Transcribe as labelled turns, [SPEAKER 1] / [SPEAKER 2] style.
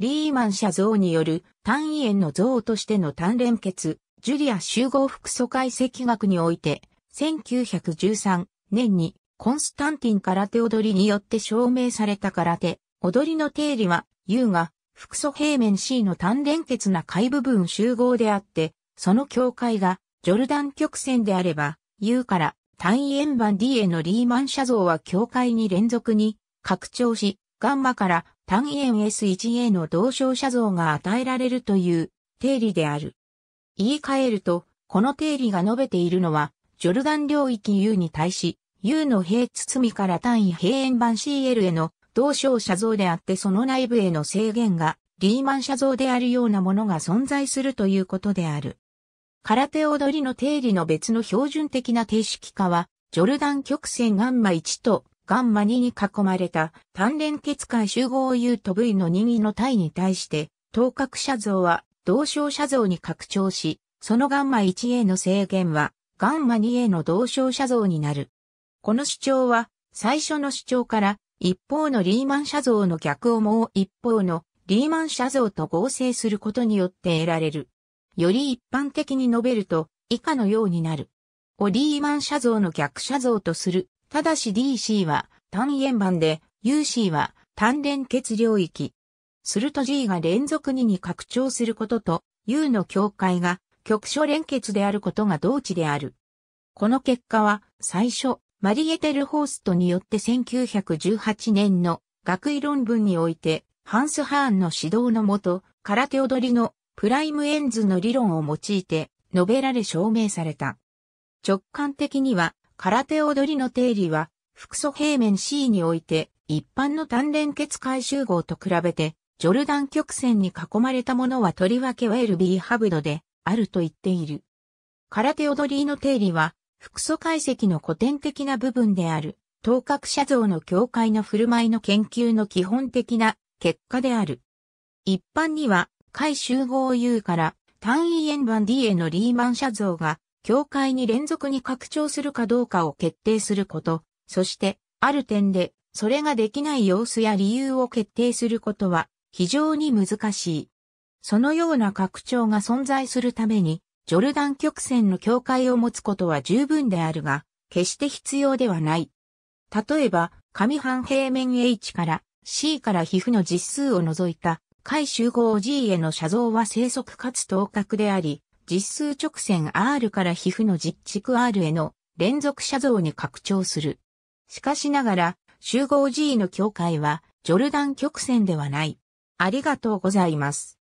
[SPEAKER 1] リーマン社像による単位円の像としての単連結、ジュリア集合複素解析学において、1913年にコンスタンティン空手踊りによって証明された空手、踊りの定理は、U が、複素平面 C の単連結な解部分集合であって、その境界が、ジョルダン曲線であれば、U から単位円盤 D へのリーマン社像は境界に連続に拡張し、ガンマから単円 S1A の同照写像が与えられるという定理である。言い換えると、この定理が述べているのは、ジョルダン領域 U に対し、U の平包みから単位平円版 CL への同照写像であってその内部への制限がリーマン写像であるようなものが存在するということである。空手踊りの定理の別の標準的な定式化は、ジョルダン曲線ガンマ1とガンマ2に囲まれた単連結界集合 U と V の任意の体に対して、等角写像は同小写像に拡張し、そのガンマ 1A の制限はガンマ 2A の同小写像になる。この主張は最初の主張から一方のリーマン写像の逆をもう一方のリーマン写像と合成することによって得られる。より一般的に述べると以下のようになる。をリーマン写像の逆写像とするただし DC は単円盤で、UC は単連結領域。すると G が連続2に拡張することと U の境界が局所連結であることが同値である。この結果は最初、マリエテル・ホーストによって1918年の学位論文において、ハンス・ハーンの指導のもと、空手踊りのプライムエンズの理論を用いて、述べられ証明された。直感的には、空手踊りの定理は、複素平面 C において、一般の単連結回集合と比べて、ジョルダン曲線に囲まれたものはとりわけウェルビーハブドで、あると言っている。空手踊りの定理は、複素解析の古典的な部分である、等角写像の境界の振る舞いの研究の基本的な結果である。一般には、回集合 U から単位円盤 D へのリーマン写像が教会に連続に拡張するかどうかを決定すること、そして、ある点で、それができない様子や理由を決定することは、非常に難しい。そのような拡張が存在するために、ジョルダン曲線の境界を持つことは十分であるが、決して必要ではない。例えば、上半平面 H から C から皮膚の実数を除いた、解集合 G への写像は生息かつ等角であり、実数直線 R から皮膚の実軸 R への連続写像に拡張する。しかしながら、集合 G の境界は、ジョルダン曲線ではない。ありがとうございます。